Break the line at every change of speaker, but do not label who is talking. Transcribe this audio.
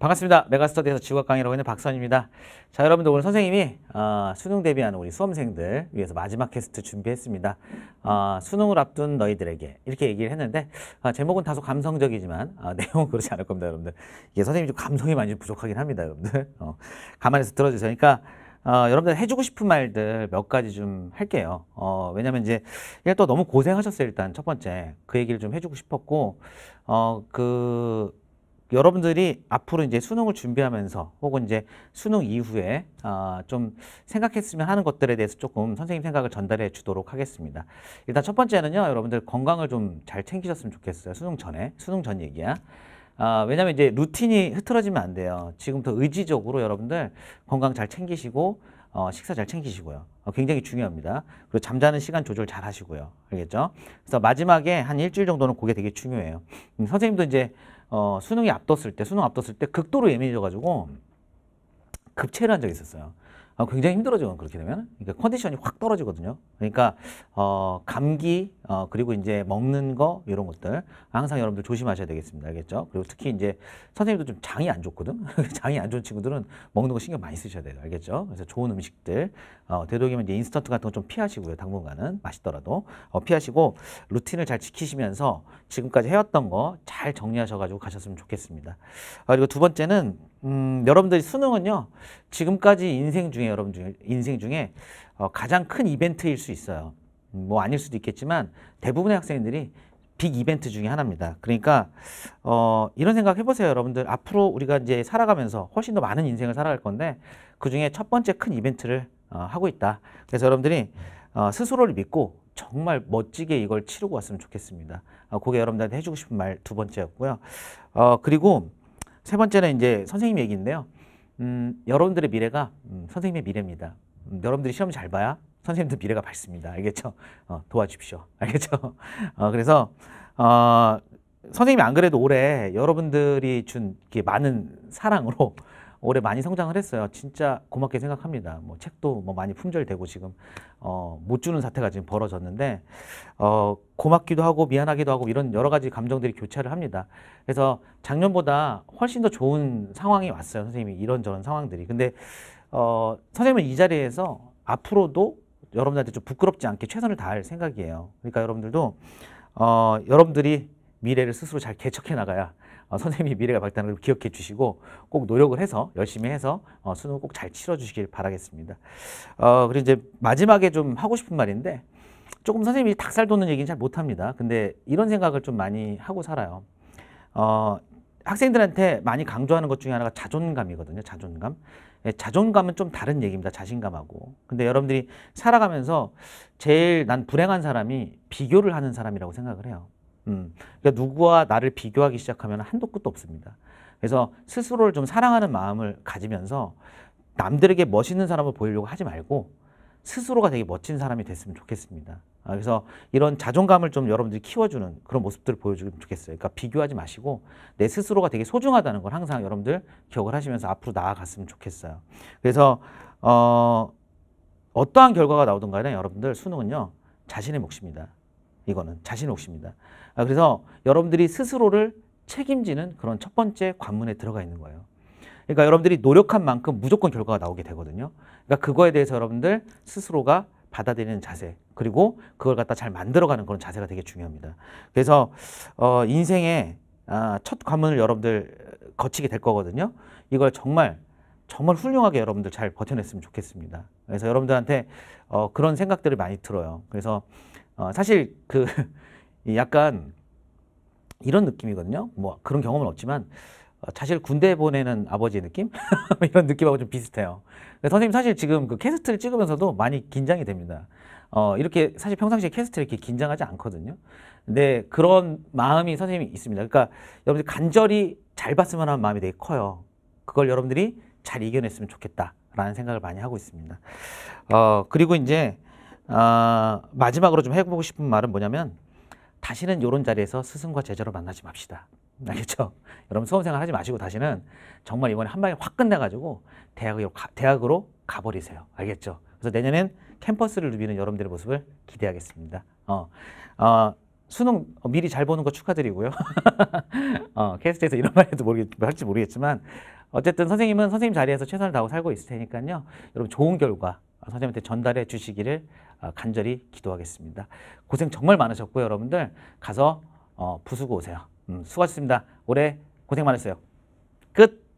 반갑습니다. 메가스터디에서 지구학 강의를 하고 있는 박선입니다. 자, 여러분들 오늘 선생님이 어, 수능 대비하는 우리 수험생들 위해서 마지막 퀘스트 준비했습니다. 어, 수능을 앞둔 너희들에게 이렇게 얘기를 했는데 어, 제목은 다소 감성적이지만 어, 내용은 그렇지 않을 겁니다, 여러분들. 이게 선생님이 좀 감성이 많이 부족하긴 합니다, 여러분들. 어, 가만히서 들어주세요. 그러니까 어, 여러분들 해주고 싶은 말들 몇 가지 좀 할게요. 어, 왜냐면 이제 일단 너무 고생하셨어요, 일단 첫 번째. 그 얘기를 좀 해주고 싶었고 어, 그 여러분들이 앞으로 이제 수능을 준비하면서 혹은 이제 수능 이후에 어, 좀 생각했으면 하는 것들에 대해서 조금 선생님 생각을 전달해 주도록 하겠습니다. 일단 첫 번째는요, 여러분들 건강을 좀 잘 챙기셨으면 좋겠어요. 수능 전에, 수능 전 얘기야. 아, 왜냐면 이제 루틴이 흐트러지면 안 돼요. 지금부터 의지적으로 여러분들 건강 잘 챙기시고 어, 식사 잘 챙기시고요. 어, 굉장히 중요합니다. 그리고 잠자는 시간 조절 잘 하시고요. 알겠죠? 그래서 마지막에 한 일주일 정도는 그게 되게 중요해요. 음, 선생님도 이제 어, 수능이 앞뒀을 때, 수능 앞뒀을 때 극도로 예민해져가지고 음. 급체를 한 적이 있었어요. 어, 굉장히 힘들어져요, 그렇게 되면. 그러니까 컨디션이 확 떨어지거든요. 그러니까, 어, 감기, 어, 그리고 이제 먹는 거, 이런 것들. 항상 여러분들 조심하셔야 되겠습니다. 알겠죠? 그리고 특히 이제 선생님도 좀 장이 안 좋거든? 장이 안 좋은 친구들은 먹는 거 신경 많이 쓰셔야 돼요. 알겠죠? 그래서 좋은 음식들, 어, 되도록이면 이제 인스턴트 같은 거 좀 피하시고요. 당분간은. 맛있더라도. 어, 피하시고, 루틴을 잘 지키시면서 지금까지 해왔던 거잘 정리하셔가지고 가셨으면 좋겠습니다. 그리고 두 번째는 음, 여러분들이 수능은요 지금까지 인생 중에 여러분 중에 인생 중에 어, 가장 큰 이벤트일 수 있어요. 음, 뭐 아닐 수도 있겠지만 대부분의 학생들이 빅 이벤트 중에 하나입니다. 그러니까 어, 이런 생각 해보세요, 여러분들. 앞으로 우리가 이제 살아가면서 훨씬 더 많은 인생을 살아갈 건데 그 중에 첫 번째 큰 이벤트를 어, 하고 있다. 그래서 여러분들이 어, 스스로를 믿고 정말 멋지게 이걸 치르고 왔으면 좋겠습니다. 그게 어, 여러분들한테 해주고 싶은 말 두 번째였고요. 어, 그리고 세 번째는 이제 선생님 얘기인데요. 음, 여러분들의 미래가 음, 선생님의 미래입니다. 음, 여러분들이 시험 잘 봐야 선생님들 미래가 밝습니다. 알겠죠? 어, 도와주십시오. 알겠죠? 어, 그래서 어, 선생님이 안 그래도 올해 여러분들이 준 많은 사랑으로 올해 많이 성장을 했어요. 진짜 고맙게 생각합니다. 뭐 책도 뭐 많이 품절되고 지금 어, 못 주는 사태가 지금 벌어졌는데 어, 고맙기도 하고 미안하기도 하고 이런 여러 가지 감정들이 교차를 합니다. 그래서 작년보다 훨씬 더 좋은 상황이 왔어요. 선생님이 이런저런 상황들이. 근데 어, 선생님은 이 자리에서 앞으로도 여러분들한테 좀 부끄럽지 않게 최선을 다할 생각이에요. 그러니까 여러분들도 어, 여러분들이 미래를 스스로 잘 개척해 나가야 어, 선생님이 미래가 밝다는 걸 기억해 주시고 꼭 노력을 해서 열심히 해서 어, 수능 꼭 잘 치러 주시길 바라겠습니다. 어, 그리고 이제 마지막에 좀 하고 싶은 말인데 조금 선생님이 닭살 돋는 얘기는 잘 못합니다. 근데 이런 생각을 좀 많이 하고 살아요. 어, 학생들한테 많이 강조하는 것 중에 하나가 자존감이거든요. 자존감. 예, 자존감은 좀 다른 얘기입니다. 자신감하고. 근데 여러분들이 살아가면서 제일 난 불행한 사람이 비교를 하는 사람이라고 생각을 해요. 음. 그러니까 누구와 나를 비교하기 시작하면 한도 끝도 없습니다. 그래서 스스로를 좀 사랑하는 마음을 가지면서 남들에게 멋있는 사람을 보이려고 하지 말고 스스로가 되게 멋진 사람이 됐으면 좋겠습니다. 아, 그래서 이런 자존감을 좀 여러분들이 키워주는 그런 모습들을 보여주면 좋겠어요. 그러니까 비교하지 마시고 내 스스로가 되게 소중하다는 걸 항상 여러분들 기억을 하시면서 앞으로 나아갔으면 좋겠어요. 그래서 어, 어떠한 결과가 나오든 간에 여러분들 수능은요 자신의 몫입니다. 이거는 자신 몫입니다. 아, 그래서 여러분들이 스스로를 책임지는 그런 첫 번째 관문에 들어가 있는 거예요. 그러니까 여러분들이 노력한 만큼 무조건 결과가 나오게 되거든요. 그러니까 그거에 대해서 여러분들 스스로가 받아들이는 자세 그리고 그걸 갖다 잘 만들어가는 그런 자세가 되게 중요합니다. 그래서 어, 인생의 아, 첫 관문을 여러분들 거치게 될 거거든요. 이걸 정말 정말 훌륭하게 여러분들 잘 버텨냈으면 좋겠습니다. 그래서 여러분들한테 어, 그런 생각들을 많이 들어요. 그래서 어, 사실 그 약간 이런 느낌이거든요. 뭐 그런 경험은 없지만 어, 사실 군대 보내는 아버지의 느낌? 이런 느낌하고 좀 비슷해요. 선생님 사실 지금 그 캐스트를 찍으면서도 많이 긴장이 됩니다. 어, 이렇게 사실 평상시에 캐스트를 이렇게 긴장하지 않거든요. 근데 그런 마음이 선생님이 있습니다. 그러니까 여러분들 간절히 잘 봤으면 하는 마음이 되게 커요. 그걸 여러분들이 잘 이겨냈으면 좋겠다라는 생각을 많이 하고 있습니다. 어, 그리고 이제 어, 마지막으로 좀 해보고 싶은 말은 뭐냐면 다시는 이런 자리에서 스승과 제자로 만나지 맙시다. 알겠죠? 여러분 수험생활 하지 마시고 다시는 정말 이번에 한 방에 확 끝내가지고 대학으로, 가, 대학으로 가버리세요. 알겠죠? 그래서 내년엔 캠퍼스를 누비는 여러분들의 모습을 기대하겠습니다. 어, 어, 수능 미리 잘 보는 거 축하드리고요. 어, 캐스트에서 이런 말 해도 모르겠, 할지 모르겠지만 어쨌든 선생님은 선생님 자리에서 최선을 다하고 살고 있을 테니까요. 여러분 좋은 결과 선생님한테 전달해 주시기를 아, 간절히 기도하겠습니다. 고생 정말 많으셨고요. 여러분들 가서 어, 부수고 오세요. 음, 수고하셨습니다. 올해 고생 많으셨요 끝!